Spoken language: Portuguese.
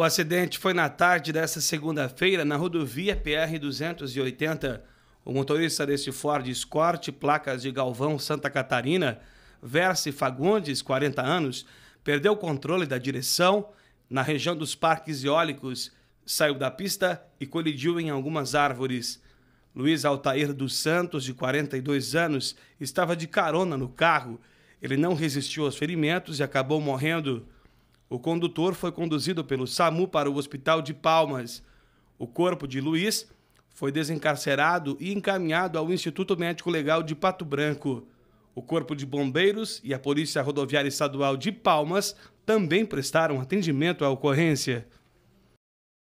O acidente foi na tarde desta segunda-feira na rodovia PR-280. O motorista desse Ford Escort, placas de Galvão, Santa Catarina, Verse Fagundes, 40 anos, perdeu o controle da direção na região dos parques eólicos, saiu da pista e colidiu em algumas árvores. Luiz Altair dos Santos, de 42 anos, estava de carona no carro. Ele não resistiu aos ferimentos e acabou morrendo. O condutor foi conduzido pelo SAMU para o Hospital de Palmas. O corpo de Luiz foi desencarcerado e encaminhado ao Instituto Médico Legal de Pato Branco. O Corpo de Bombeiros e a Polícia Rodoviária Estadual de Palmas também prestaram atendimento à ocorrência.